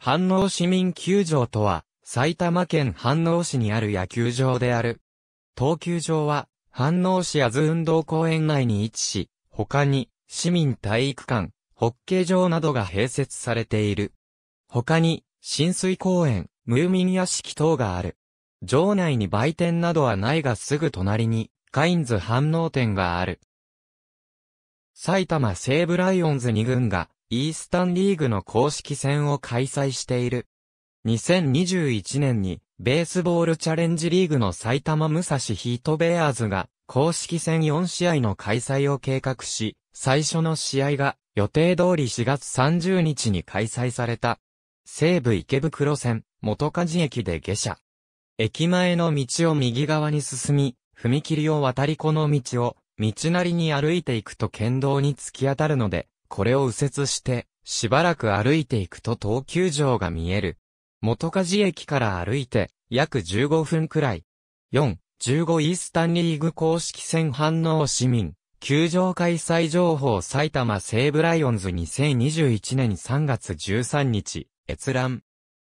飯能市民球場とは、埼玉県飯能市にある野球場である。東球場は、飯能市安運動公園内に位置し、他に、市民体育館、ホッケー場などが併設されている。他に、浸水公園、ムーミン屋敷等がある。場内に売店などはないがすぐ隣に、カインズ反応店がある。埼玉西武ライオンズ2軍が、イースタンリーグの公式戦を開催している。2021年に、ベースボールチャレンジリーグの埼玉武蔵ヒートベアーズが、公式戦4試合の開催を計画し、最初の試合が予定通り4月30日に開催された。西武池袋線、元梶駅で下車。駅前の道を右側に進み、踏切を渡りこの道を、道なりに歩いていくと県道に突き当たるので、これを右折して、しばらく歩いていくと東急城が見える。元梶駅から歩いて、約15分くらい。4、15イースタンリーグ公式戦反応市民、球場開催情報埼玉西武ライオンズ2021年3月13日、閲覧。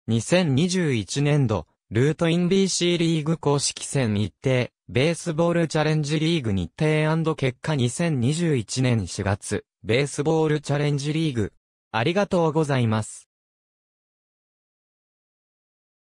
2021年度、ルートイン BC リーグ公式戦日程、ベースボールチャレンジリーグ日程結果2021年4月、ベースボールチャレンジリーグ。ありがとうございます。